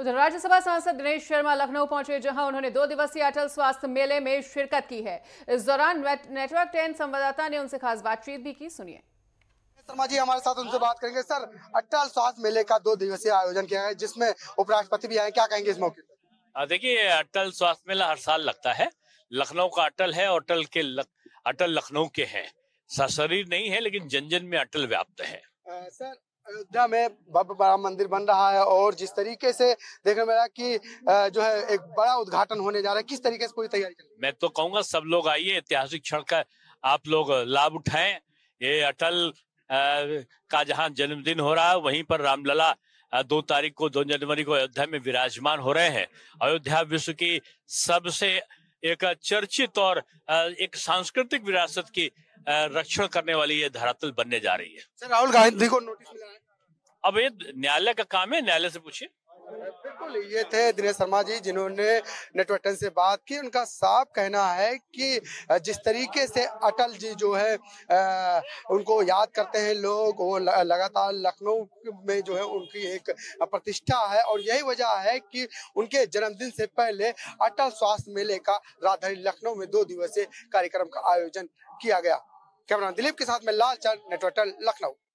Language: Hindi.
उधर तो राज्यसभा सांसद दिनेश शर्मा लखनऊ पहुंचे जहां उन्होंने दो दिवसीय अटल स्वास्थ्य मेले में शिरकत की है इस दौरान नेटवर्क टेन संवाददाता ने उनसे खास बातचीत भी की सुनिए शर्मा जी हमारे साथ उनसे बात करेंगे सर अटल स्वास्थ्य मेले का दो दिवसीय आयोजन किया है जिसमें उपराष्ट्रपति भी आए क्या कहेंगे इस मौके देखिए अटल स्वास्थ्य मेला हर साल लगता है लखनऊ का अटल है और अटल के अटल लखनऊ के है शरीर नहीं है लेकिन जन जन में अटल व्याप्त है आ, सर अयोध्या में भव्य राम मंदिर बन रहा है और जिस तरीके से देखने मिला कि जो है एक बड़ा उद्घाटन होने जा रहा है किस तरीके से पूरी तैयारी मैं तो कहूंगा सब लोग आइए ऐतिहासिक क्षण का आप लोग लाभ उठाएं ये अटल का जहाँ जन्मदिन हो रहा है वहीं पर रामलला दो तारीख को दो जनवरी को अयोध्या में विराजमान हो रहे हैं अयोध्या विश्व की सबसे एक चर्चित और एक सांस्कृतिक विरासत की रक्षण करने वाली ये धरातल बनने जा रही है सर राहुल गांधी को नोटिस मिला है अब ये न्यायालय का काम है न्यायालय से पूछिए बिल्कुल ये थे दिनेश शर्मा जी जिन्होंने नेटवर्क से बात की उनका साफ कहना है कि जिस तरीके से अटल जी जो है आ, उनको याद करते हैं लोग वो लगातार लखनऊ में जो है उनकी एक प्रतिष्ठा है और यही वजह है कि उनके जन्मदिन से पहले अटल स्वास्थ्य मेले का राजधानी लखनऊ में दो दिवसीय कार्यक्रम का आयोजन किया गया कैमरा दिलीप के साथ में लाल चंद नेटवर्टल लखनऊ